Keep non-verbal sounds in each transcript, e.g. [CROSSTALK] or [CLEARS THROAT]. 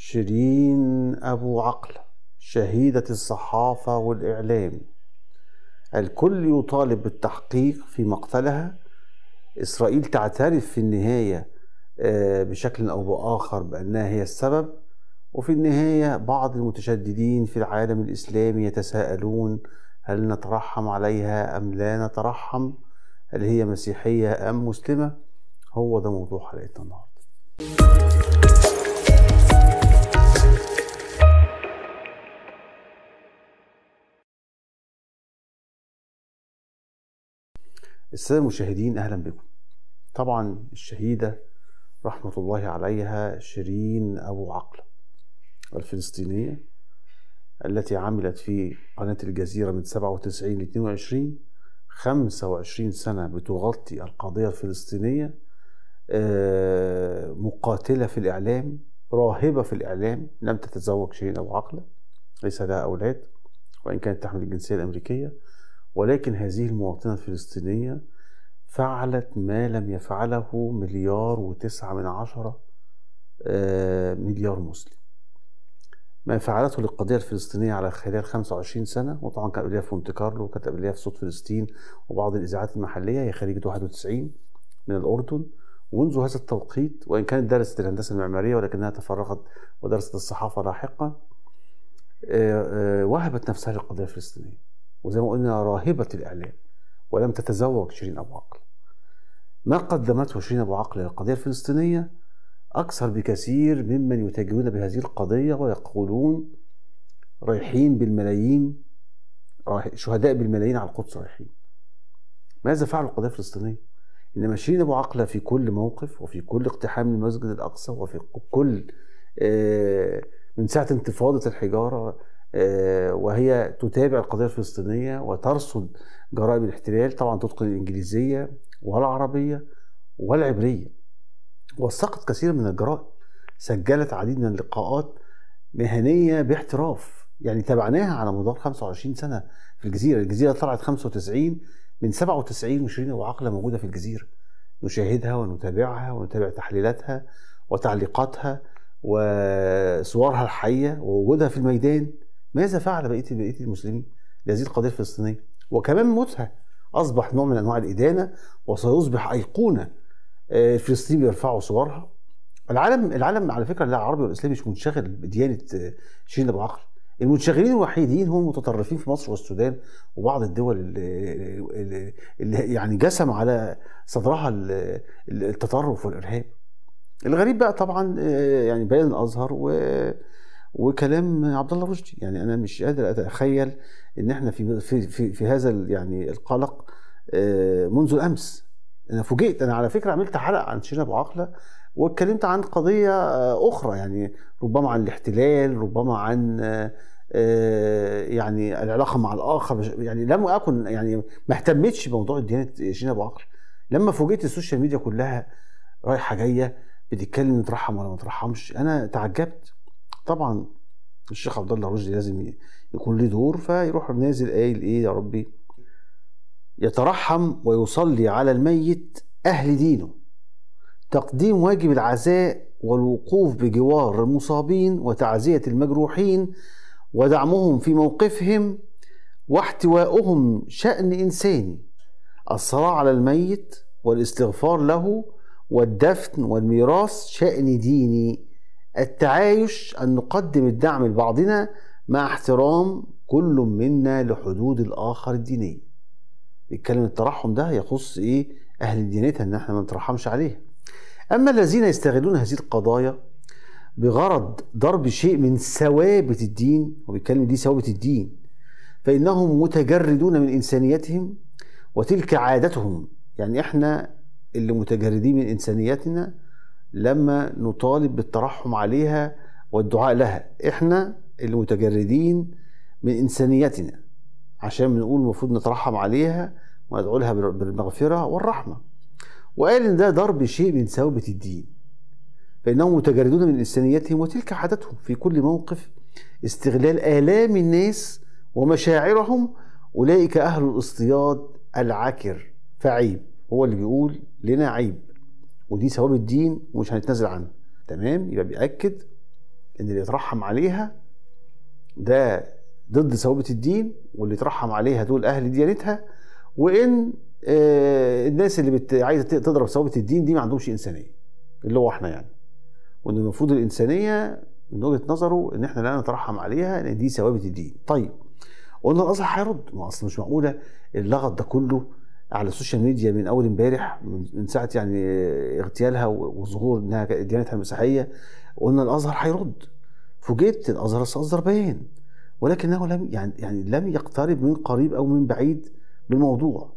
شيرين أبو عقل شهيدة الصحافة والإعلام الكل يطالب بالتحقيق في مقتلها إسرائيل تعترف في النهاية آه، بشكل أو بآخر بأنها هي السبب وفي النهاية بعض المتشددين في العالم الإسلامي يتساءلون هل نترحم عليها أم لا نترحم هل هي مسيحية أم مسلمة هو ده موضوع حلقتنا النهاردة السادة المشاهدين أهلا بكم طبعا الشهيدة رحمة الله عليها شيرين أبو عقلة الفلسطينية التي عملت في قناة الجزيرة من 97 ل 22 25 سنة بتغطي القضية الفلسطينية آه، مقاتلة في الإعلام راهبة في الإعلام لم تتزوج شيرين أبو عقلة ليس لها أولاد وإن كانت تحمل الجنسية الأمريكية ولكن هذه المواطنة الفلسطينية فعلت ما لم يفعله مليار وتسعة من عشرة آه، مليار مسلم ما فعلته للقضية الفلسطينية على خلال 25 سنة وطبعا كان قبلها في مونتي كارلو وكانت قبلها في صوت فلسطين وبعض الإذاعات المحلية هي خريجة 91 من الأردن ومنذ هذا التوقيت وإن كانت درست الهندسة المعمارية ولكنها تفرغت ودرست الصحافة لاحقا آه، آه، وهبت نفسها للقضية الفلسطينية وزي ما قلنا راهبة الإعلام ولم تتزوج شيرين أبو عقل ما قدمته شيرين أبو عقل للقضية الفلسطينية أكثر بكثير ممن يتاجرون بهذه القضية ويقولون رايحين بالملايين شهداء بالملايين على القدس رايحين ماذا فعل القضية الفلسطينية؟ إنما شيرين أبو عقل في كل موقف وفي كل اقتحام المسجد الأقصى وفي كل آه، من ساعة انتفاضة الحجارة آه، وهي تتابع القضية الفلسطينية وترصد جرائم الاحتلال طبعا تتقن الإنجليزية والعربية والعبرية وثقت كثير من الجرائم سجلت عديد من اللقاءات مهنية باحتراف يعني تابعناها على مدار 25 سنة في الجزيرة الجزيرة طلعت 95 من 97 مشيرين وعقلة موجودة في الجزيرة نشاهدها ونتابعها ونتابع تحليلاتها وتعليقاتها وصورها الحية ووجودها في الميدان ماذا فعل بقيه بقيه المسلمين لهذه القضيه الفلسطينيه وكمان موتها اصبح نوع من انواع الادانه وسيصبح ايقونه الفلسطيني آه، بيرفعوا صورها العالم العالم على فكره لا العربي ولا مش منشغل بديانه شيرين ابو عقل المنشغلين الوحيدين هم المتطرفين في مصر والسودان وبعض الدول اللي, اللي يعني جسم على صدرها التطرف والارهاب الغريب بقى طبعا آه، يعني بيان الازهر و وكلام عبد الله رشدي يعني انا مش قادر اتخيل ان احنا في في في, في هذا يعني القلق آه، منذ الامس انا فوجئت انا على فكره عملت حلقه عن شيرين ابو عقله واتكلمت عن قضيه آه، اخرى يعني ربما عن الاحتلال ربما عن آه، يعني العلاقه مع الاخر يعني لم اكن يعني ما اهتمتش بموضوع ديانه شيرين ابو عقله لما فوجئت السوشيال ميديا كلها رايحه جايه بتتكلم نترحم ولا ما نترحمش انا تعجبت طبعا الشيخ عبد الله رشدي لازم يكون له دور فيروح نازل قايل ايه يا ربي يترحم ويصلي على الميت اهل دينه تقديم واجب العزاء والوقوف بجوار المصابين وتعزيه المجروحين ودعمهم في موقفهم واحتوائهم شان انساني الصلاه على الميت والاستغفار له والدفن والميراث شان ديني التعايش أن نقدم الدعم لبعضنا مع احترام كل منا لحدود الآخر الدينية الكلام الترحم ده يخص إيه أهل دينتها إن إحنا ما نترحمش عليها أما الذين يستغلون هذه القضايا بغرض ضرب شيء من ثوابت الدين وبيتكلم دي ثوابت الدين فإنهم متجردون من إنسانيتهم وتلك عادتهم يعني إحنا اللي متجردين من إنسانيتنا لما نطالب بالترحم عليها والدعاء لها احنا المتجردين من انسانيتنا عشان بنقول المفروض نترحم عليها وندعو لها بالمغفره والرحمه وقال ان ده ضرب شيء من ثوبه الدين فانهم متجردون من انسانيتهم وتلك عادتهم في كل موقف استغلال الام الناس ومشاعرهم اولئك اهل الاصطياد العكر فعيب هو اللي بيقول لنا عيب ودي ثواب الدين ومش هنتنازل عنه تمام يبقى بيأكد ان اللي يترحم عليها ده ضد ثوابت الدين واللي يترحم عليها دول اهل ديانتها وان آه الناس اللي بت... عايزه تضرب ثوابت الدين دي ما عندهمش انسانيه اللي هو احنا يعني وان المفروض الانسانيه من وجهه نظره ان احنا لا نترحم عليها لان دي ثوابت الدين طيب قلنا الاصل هيرد ما اصل مش معقوله اللغط ده كله على السوشيال ميديا من اول امبارح من ساعه يعني اغتيالها وظهور انها ديانتها المسيحيه قلنا الازهر هيرد فوجئت الازهر صدر بيان ولكنه لم يعني يعني لم يقترب من قريب او من بعيد بالموضوع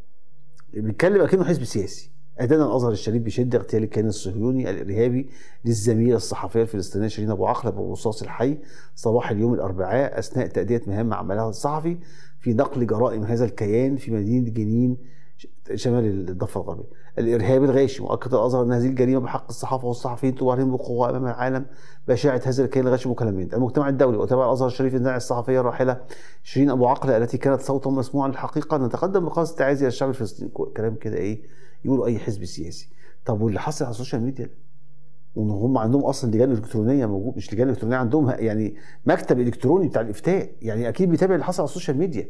بيتكلم اكنه حزب سياسي ادان الازهر الشريف بشده اغتيال الكيان الصهيوني الارهابي للزميله الصحفيه الفلسطينيه شيرين ابو عقله بالرصاص الحي صباح اليوم الاربعاء اثناء تاديه مهام عملها الصحفي في نقل جرائم هذا الكيان في مدينه جنين شمال الضفه الغربيه. الارهاب الغاشم واكد الازهر ان هذه الجريمه بحق الصحافه والصحفيين تواجههم بقوه امام العالم بشاعه هذا الكيان الغاشم وكلامين. المجتمع الدولي وتابع الازهر الشريف الناعي الصحفيه الراحله شيرين ابو عقله التي كانت صوتا مسموعا للحقيقه نتقدم بقاس التعازي الشعب الفلسطيني كلام كده ايه يقولوا اي حزب سياسي. طب واللي حصل على السوشيال ميديا وان هم عندهم اصلا لجان الكترونيه موجود مش لجان الكترونيه عندهم يعني مكتب الكتروني بتاع الافتاء يعني اكيد بيتابع اللي حصل على السوشيال ميديا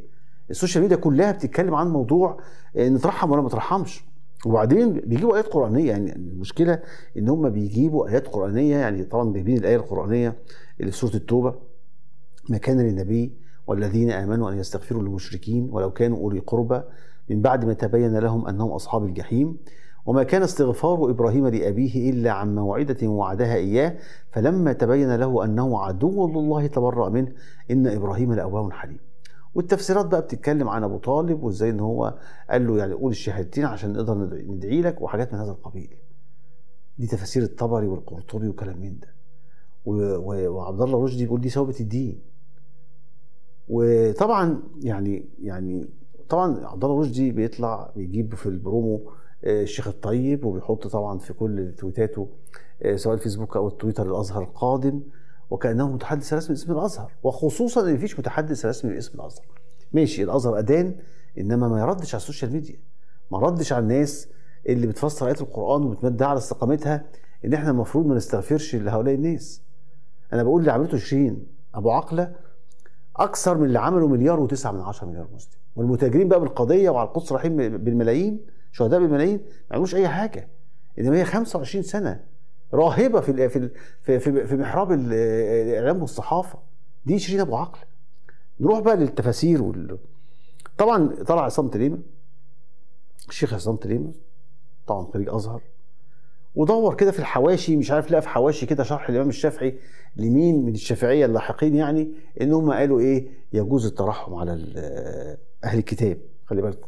السوشيال ميديا كلها بتتكلم عن موضوع آه، نترحم ولا ما نترحمش وبعدين بيجيبوا ايات قرانيه يعني المشكله ان هم بيجيبوا ايات قرانيه يعني طبعا بيبين الايه القرانيه اللي في سوره التوبه ما كان للنبي والذين امنوا ان يستغفروا للمشركين ولو كانوا اولي قربى من بعد ما تبين لهم انهم اصحاب الجحيم وما كان استغفار ابراهيم لابيه الا عن موعده وعدها اياه فلما تبين له انه عدو لله تبرأ منه ان ابراهيم لاواه حليم والتفسيرات بقى بتتكلم عن ابو طالب وازاي ان هو قال له يعني قول الشهادتين عشان نقدر ندعي لك وحاجات من هذا القبيل دي تفاسير الطبري والقرطبي وكلام من ده وعبد الله رشدي بيقول دي ثوبه الدين وطبعا يعني يعني طبعا عبد الله رشدي بيطلع بيجيب في البرومو آه، الشيخ الطيب وبيحط طبعا في كل تويتاته آه، سواء الفيسبوك او التويتر الازهر القادم وكانه متحدث رسمي باسم الازهر وخصوصا ان مفيش متحدث رسمي باسم الازهر ماشي الازهر ادان انما ما يردش على السوشيال ميديا ما ردش على الناس اللي بتفسر ايات القران وبتمدها على استقامتها ان احنا المفروض ما نستغفرش لهؤلاء الناس انا بقول اللي عملته شيرين ابو عقله اكثر من اللي عمله مليار و9 من 10 مليار مسلم والمتاجرين بقى بالقضيه وعلى القدس رحيم بالملايين شهداء بالملايين ما عملوش اي حاجه انما هي 25 سنه راهبه في في في محراب الاعلام والصحافه دي شيرين ابو عقل نروح بقى للتفاسير وال... طبعا طلع عصام تليمه الشيخ عصام تليمه طبعا خريج ازهر ودور كده في الحواشي مش عارف لقى في حواشي كده شرح الامام الشافعي لمين من الشافعيه اللاحقين يعني ان هم قالوا ايه يجوز الترحم على اهل الكتاب خلي بالكم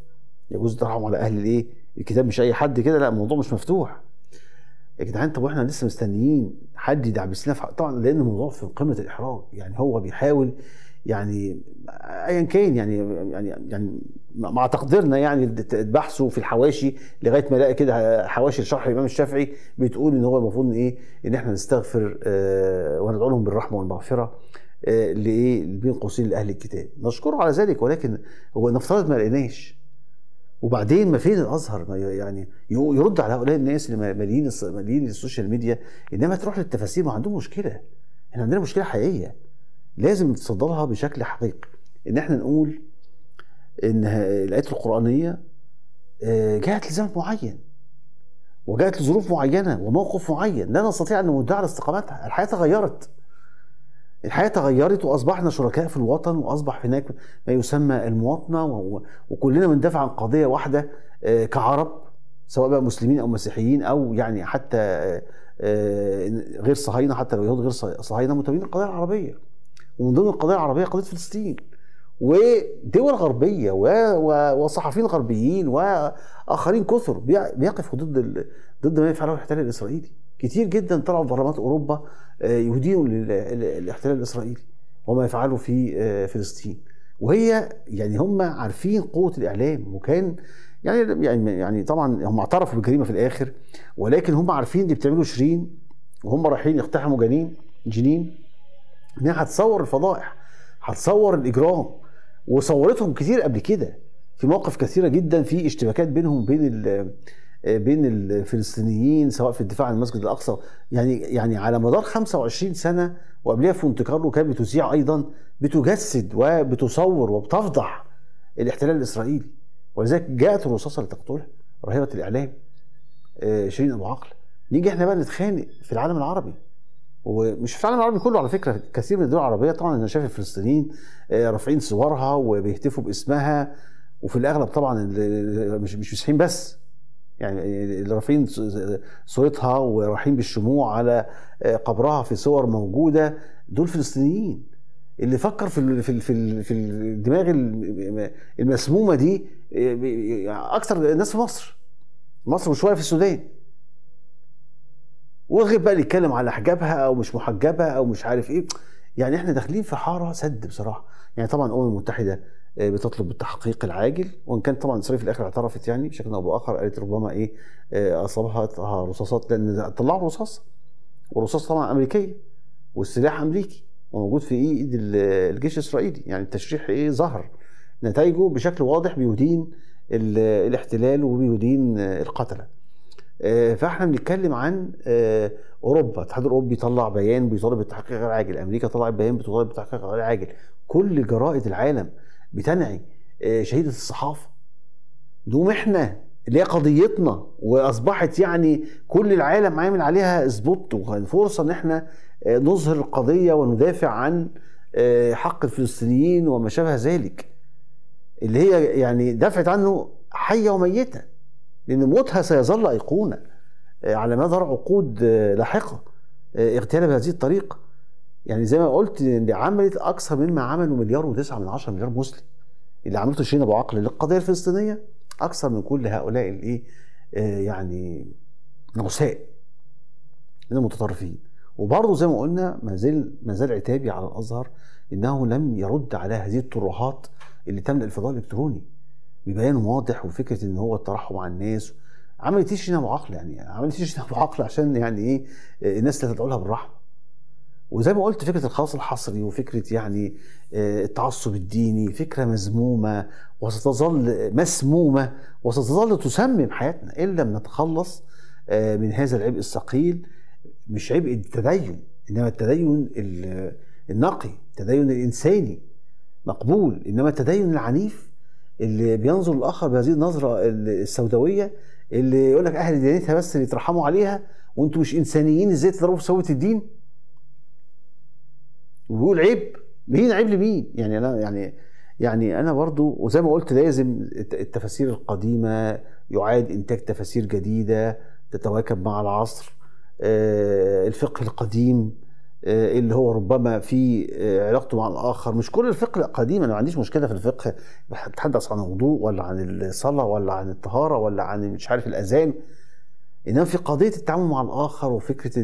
يجوز الترحم على اهل الايه الكتاب مش اي حد كده لا الموضوع مش مفتوح يا جدعان طب واحنا لسه مستنيين حد يدعبس لنا طبعا لان الموضوع في قمه الاحراج يعني هو بيحاول يعني ايا كان يعني يعني يعني مع تقديرنا يعني بحثه في الحواشي لغايه ما الاقي كده حواشي شرح الامام الشافعي بتقول ان هو المفروض ان ايه ان احنا نستغفر آه وندعو لهم بالرحمه والمغفره آه لايه بين قوسين لاهل الكتاب نشكره على ذلك ولكن هو نفترض ما لقيناش وبعدين ما فين الازهر ما يعني يرد على هؤلاء الناس اللي مالين مالين السوشيال ميديا انما تروح للتفاسير ما عندهم مشكله احنا عندنا مشكله حقيقيه لازم نتصدى لها بشكل حقيقي ان احنا نقول ان الايات القرانيه آه، جاءت لزمن معين وجاءت لظروف معينه وموقف معين لا نستطيع ان نودعها على استقامتها الحياه تغيرت الحياه تغيرت واصبحنا شركاء في الوطن واصبح هناك ما يسمى المواطنه وكلنا بندافع عن قضيه واحده آه، كعرب سواء بقى مسلمين او مسيحيين او يعني حتى آه، آه، غير صهاينه حتى لو يهود غير صهاينه متابعين القضيه العربيه ومن ضمن القضيه العربيه قضيه فلسطين ودول غربيه وصحفيين غربيين واخرين كثر بيقفوا ضد ضد ما يفعله الاحتلال الاسرائيلي كتير جدا طلعوا برلمانات اوروبا آه، يدينوا الاحتلال الاسرائيلي وما يفعله في آه، فلسطين وهي يعني هم عارفين قوه الاعلام وكان يعني يعني يعني طبعا هم اعترفوا بالجريمه في الاخر ولكن هم عارفين دي بتعمله شيرين وهم رايحين يقتحموا جنين جنين انها هتصور الفضائح هتصور الاجرام وصورتهم كتير قبل كده في مواقف كثيره جدا في اشتباكات بينهم وبين آه، بين الفلسطينيين سواء في الدفاع عن المسجد الاقصى يعني يعني على مدار 25 سنه وقبلها في مونت كارلو كانت بتذيع ايضا بتجسد وبتصور وبتفضح الاحتلال الاسرائيلي ولذلك جاءت الرصاصه لتقتلها رهيبه الاعلام آه، شيرين ابو عقل نيجي احنا بقى نتخانق في العالم العربي ومش في العالم العربي كله على فكره كثير من الدول العربيه طبعا انا شايف الفلسطينيين آه، رافعين صورها وبيهتفوا باسمها وفي الاغلب طبعا مش مش مسيحيين بس يعني رافعين صورتها ورايحين بالشموع على آه، قبرها في صور موجوده دول فلسطينيين اللي فكر في في في في الدماغ المسمومه دي آه، اكثر الناس في مصر مصر وشويه في السودان وغير بقى اللي يتكلم على حجابها او مش محجبه او مش عارف ايه يعني احنا داخلين في حاره سد بصراحه يعني طبعا الامم المتحده آه، بتطلب التحقيق العاجل وان كان طبعا اسرائيل في الاخر اعترفت يعني بشكل او باخر قالت ربما ايه آه، اصابها آه، رصاصات لان طلعوا رصاص ورصاص طبعا امريكيه والسلاح امريكي وموجود في ايد الجيش الاسرائيلي يعني التشريح ايه ظهر نتائجه بشكل واضح بيدين الاحتلال وبيدين القتله فاحنا بنتكلم عن اوروبا الاتحاد الاوروبي بيطلع بيان بيطالب بالتحقيق العاجل امريكا طلعت بيان بتطالب بالتحقيق العاجل كل جرائد العالم بتنعي آه، شهيده الصحافه دوم احنا اللي هي قضيتنا واصبحت يعني كل العالم عامل عليها سبوت الفرصه ان احنا آه، نظهر القضيه وندافع عن آه، حق الفلسطينيين وما شابه ذلك اللي هي يعني دافعت عنه حيه وميته لان موتها سيظل ايقونه على مدار عقود لاحقه اغتيالها بهذه الطريقه يعني زي ما قلت اللي عملت اكثر مما عملوا مليار و9 من 10 مليار مسلم اللي عملته شيرين ابو عقل للقضيه الفلسطينيه اكثر من كل هؤلاء الايه آه، يعني نعساء من المتطرفين وبرضه زي ما قلنا ما زال ما زال عتابي على الازهر انه لم يرد على هذه الطروحات اللي تملا الفضاء الالكتروني ببيان واضح وفكره ان هو الترحم على الناس عملت ايه شيرين ابو عقل يعني عملت ايه شيرين ابو عقل عشان يعني ايه آه، الناس لا تدعو لها بالرحمه وزي ما قلت فكره الخلاص الحصري وفكره يعني آه، التعصب الديني فكره مذمومه وستظل مسمومه وستظل تسمم حياتنا ان لم نتخلص آه، من هذا العبء الثقيل مش عبء التدين انما التدين النقي التدين الانساني مقبول انما التدين العنيف اللي بينظر الاخر بهذه النظره السوداويه اللي يقول لك اهل ديانتها بس اللي يترحموا عليها وانتم مش انسانيين ازاي تضربوا في سويه الدين وبيقول عيب مين عيب لمين يعني انا يعني يعني انا برضو وزي ما قلت لازم التفاسير القديمه يعاد انتاج تفاسير جديده تتواكب مع العصر آه، الفقه القديم آه، اللي هو ربما في آه، علاقته مع الاخر مش كل الفقه القديم انا ما عنديش مشكله في الفقه بتحدث عن الوضوء ولا عن الصلاه ولا عن الطهاره ولا عن مش عارف الاذان انما في قضيه التعامل مع الاخر وفكره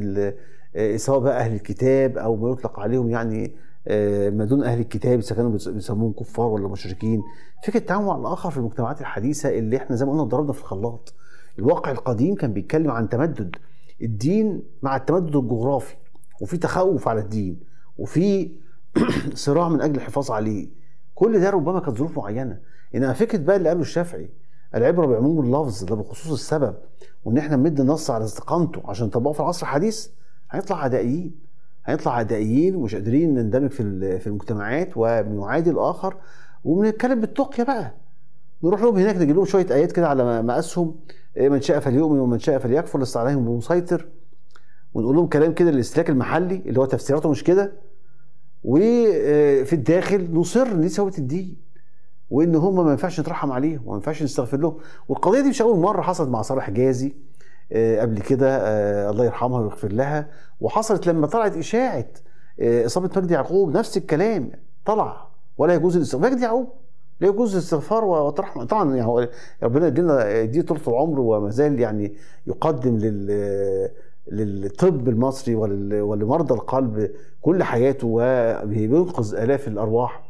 آه، سواء بقى اهل الكتاب او ما يطلق عليهم يعني آه، ما دون اهل الكتاب اذا كانوا بيسموهم كفار ولا مشركين فكره التعامل مع الاخر في المجتمعات الحديثه اللي احنا زي ما قلنا ضربنا في الخلاط الواقع القديم كان بيتكلم عن تمدد الدين مع التمدد الجغرافي وفي تخوف على الدين وفي [CLEARS THROAT] صراع من اجل الحفاظ عليه كل ده ربما كانت ظروف معينه انما فكره بقى اللي قاله الشافعي العبره بعموم اللفظ ده بخصوص السبب وان احنا نمد النص على استقامته عشان نطبقه في العصر الحديث هنطلع عدائيين هنطلع عدائيين ومش قادرين نندمج في في المجتمعات وبنعادي الاخر وبنتكلم بالتقيه بقى نروح لهم هناك نجيب لهم شويه ايات كده على مقاسهم إيه، من شاء فليؤمن ومن شاء فليكفر لست عليهم بمسيطر ونقول لهم كلام كده للاستهلاك المحلي اللي هو تفسيراته مش كده وفي آه، الداخل نصر ان دي ثوابت الدين وان هم ما ينفعش نترحم عليهم وما ينفعش نستغفر لهم والقضيه دي مش اول مره حصلت مع صالح جازي آه، قبل كده آه، الله يرحمها ويغفر لها وحصلت لما طلعت اشاعه آه، اصابه مجدي يعقوب نفس الكلام طلع ولا يجوز الاستغفار مجدي يعقوب لا يجوز الاستغفار وترحم طبعا يعني ربنا يدينا دي طول العمر وما زال يعني يقدم لل للطب المصري ولمرضى القلب كل حياته وبينقذ الاف الارواح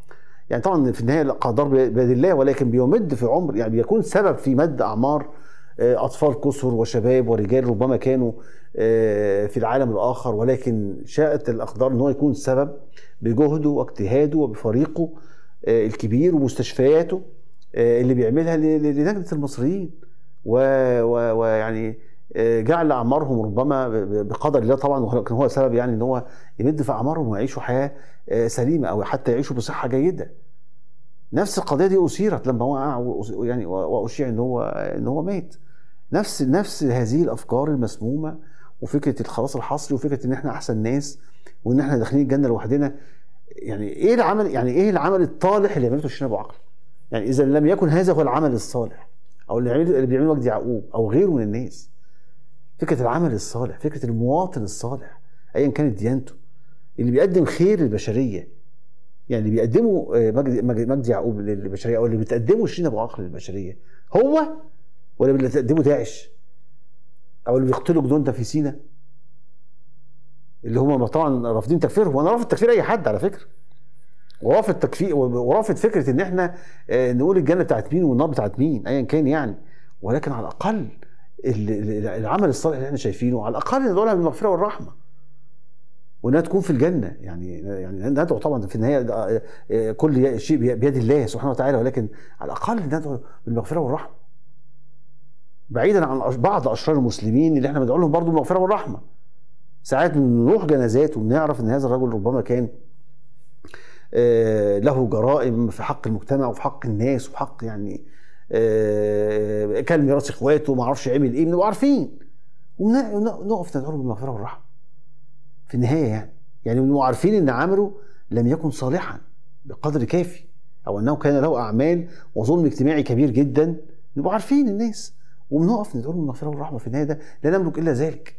يعني طبعا في النهايه قدر بيد الله ولكن بيمد في عمر يعني بيكون سبب في مد اعمار آه، أطفال كسر وشباب ورجال ربما كانوا آه، في العالم الآخر ولكن شاءت الأقدار أن هو يكون سبب بجهده واجتهاده وبفريقه آه، الكبير ومستشفياته اللي بيعملها لنجدة المصريين ويعني جعل اعمارهم ربما بقدر الله طبعا ولكن هو سبب يعني ان هو يمد في اعمارهم ويعيشوا حياه سليمه او حتى يعيشوا بصحه جيده. نفس القضيه دي اثيرت لما وقع يعني واشيع ان هو ان هو مات. نفس نفس هذه الافكار المسمومه وفكره الخلاص الحصري وفكره ان احنا احسن ناس وان احنا داخلين الجنه لوحدنا يعني ايه العمل يعني ايه العمل الطالح اللي عملته الشيخ ابو عقل؟ يعني اذا لم يكن هذا هو العمل الصالح او اللي اللي بيعمله وجدي يعقوب او غيره من الناس فكره العمل الصالح فكره المواطن الصالح ايا كانت ديانته اللي بيقدم خير للبشريه يعني اللي بيقدمه آه، مجدي يعقوب للبشريه او اللي بتقدمه شيرين ابو عقل للبشريه هو ولا اللي تقدمه داعش او اللي بيقتلوا جنودنا في سينا اللي هم طبعا رافضين تكفيرهم وانا رافض تكفير اي حد على فكره ورافض تكفير ورافض فكره ان احنا آه، نقول الجنه بتاعت مين والنار بتاعت مين ايا كان يعني ولكن على الاقل العمل الصالح اللي احنا شايفينه على الاقل ندعو لها بالمغفره والرحمه وانها تكون في الجنه يعني يعني ندعو طبعا في النهايه آه، كل شيء بيد الله سبحانه وتعالى ولكن على الاقل ندعو بالمغفره والرحمه بعيدا عن بعض اشرار المسلمين اللي احنا بندعو لهم برضه المغفره والرحمه ساعات نروح جنازات وبنعرف ان هذا الرجل ربما كان آه، له جرائم في حق المجتمع وفي حق الناس وفي حق يعني آه، كان ميراث اخواته ما اعرفش عمل ايه بنبقى عارفين ونقف ندعو له بالمغفره والرحمه في النهايه يعني يعني بنبقى عارفين ان عمله لم يكن صالحا بقدر كافي او انه كان له اعمال وظلم اجتماعي كبير جدا نبقى عارفين الناس وبنقف ندعو المغفره والرحمه في النهايه ده لا نملك الا ذلك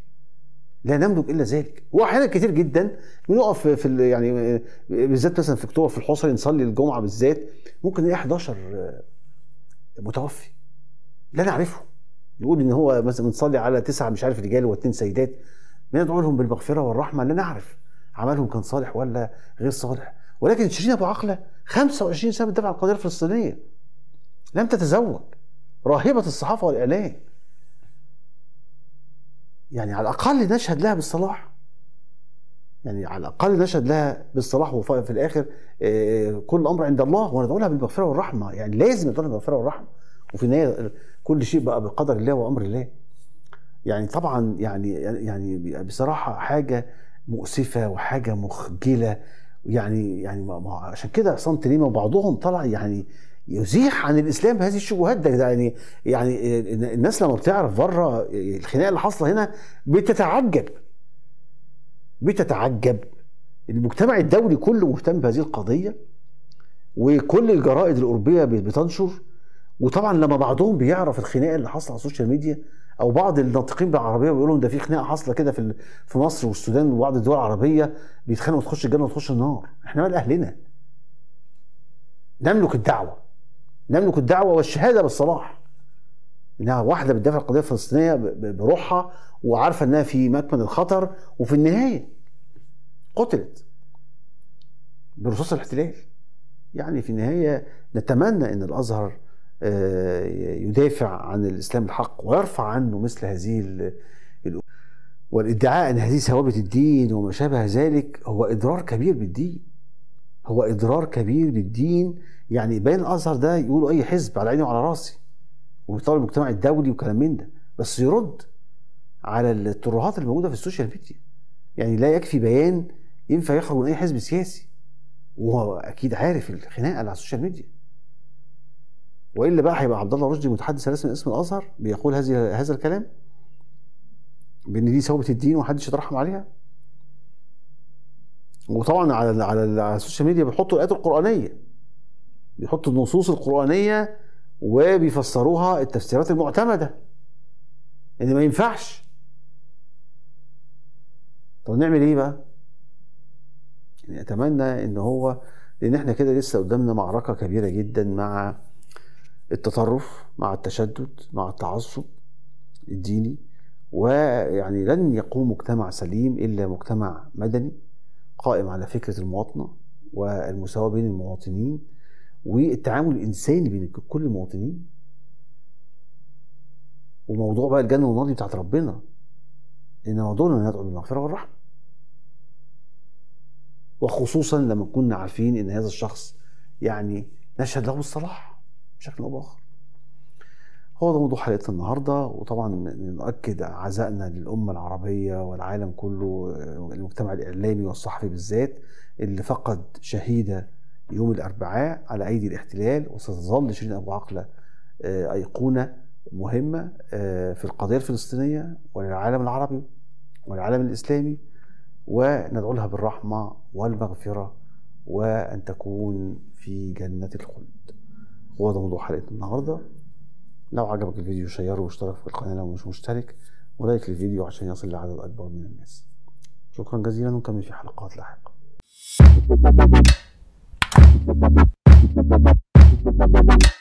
لا نملك الا ذلك واحيانا كتير جدا بنقف في يعني بالذات مثلا في اكتوبر في الحصري نصلي الجمعه بالذات ممكن نلاقي 11 متوفي لا نعرفهم يقول ان هو مثلا بنصلي على تسعه مش عارف رجال واثنين سيدات بندعو لهم بالمغفره والرحمه لا نعرف عملهم كان صالح ولا غير صالح ولكن شيرين ابو عقله 25 سنه بتدافع عن القضيه الفلسطينيه لم تتزوج راهبة الصحافة والإعلام يعني على الأقل نشهد لها بالصلاح يعني على الأقل نشهد لها بالصلاح وفي الآخر آه، آه، كل الأمر عند الله وأنا بقولها بالمغفرة والرحمة يعني لازم ندعو بالمغفرة والرحمة وفي النهاية كل شيء بقى بقدر الله وأمر الله يعني طبعا يعني يعني بصراحة حاجة مؤسفة وحاجة مخجلة يعني يعني عشان كده عصام تليمة وبعضهم طلع يعني يزيح عن الاسلام هذه الشبهات ده يعني يعني الناس لما بتعرف بره الخناقه اللي حاصله هنا بتتعجب بتتعجب المجتمع الدولي كله مهتم بهذه القضيه وكل الجرائد الاوروبيه بتنشر وطبعا لما بعضهم بيعرف الخناقه اللي حاصله على السوشيال ميديا او بعض الناطقين بالعربيه بيقول لهم ده في خناقه حاصله كده في في مصر والسودان وبعض الدول العربيه بيتخانقوا تخش الجنه وتخش النار احنا مال اهلنا نملك الدعوه نملك الدعوة والشهادة بالصلاح انها واحدة بتدافع القضية الفلسطينية بروحها وعارفة انها في مكمن الخطر وفي النهاية قتلت برصاص الاحتلال يعني في النهاية نتمنى ان الازهر آه، يدافع عن الاسلام الحق ويرفع عنه مثل هذه والادعاء ان هذه ثوابت الدين وما شابه ذلك هو اضرار كبير بالدين هو اضرار كبير بالدين يعني بين الازهر ده يقولوا اي حزب على عيني وعلى راسي وبيطالب المجتمع الدولي وكلام من ده بس يرد على الترهات الموجوده في السوشيال ميديا يعني لا يكفي بيان ينفع يخرج من اي حزب سياسي وهو اكيد عارف الخناقه اللي على السوشيال ميديا والا بقى هيبقى عبد الله رشدي متحدث رسمي اسم الازهر بيقول هذه هذا الكلام بان دي ثوبه الدين ومحدش يترحم عليها وطبعا على على السوشيال ميديا بيحطوا الايات القرانيه بيحطوا النصوص القرآنية وبيفسروها التفسيرات المعتمدة إن يعني ما ينفعش طب نعمل إيه بقى؟ يعني أتمنى إن هو لأن إحنا كده لسه قدامنا معركة كبيرة جدا مع التطرف مع التشدد مع التعصب الديني ويعني لن يقوم مجتمع سليم إلا مجتمع مدني قائم على فكرة المواطنة والمساواة بين المواطنين والتعامل الانساني بين كل المواطنين وموضوع بقى الجنه والنار دي بتاعت ربنا ان موضوعنا ندعو بالمغفره والرحمه وخصوصا لما كنا عارفين ان هذا الشخص يعني نشهد له بالصلاح بشكل او باخر هو ده موضوع حلقه النهارده وطبعا نؤكد عزائنا للامه العربيه والعالم كله المجتمع الاعلامي والصحفي بالذات اللي فقد شهيده يوم الأربعاء على أيدي الاحتلال وستظل شيرين أبو عقلة آه، أيقونة مهمة آه، في القضية الفلسطينية وللعالم العربي والعالم الإسلامي وندعو لها بالرحمة والمغفرة وأن تكون في جنة الخلد هو ده موضوع حلقة النهاردة لو عجبك الفيديو شيره واشترك في القناة لو مش مشترك ولايك للفيديو عشان يصل لعدد أكبر من الناس شكرا جزيلا ونكمل في حلقات لاحقة Thank you.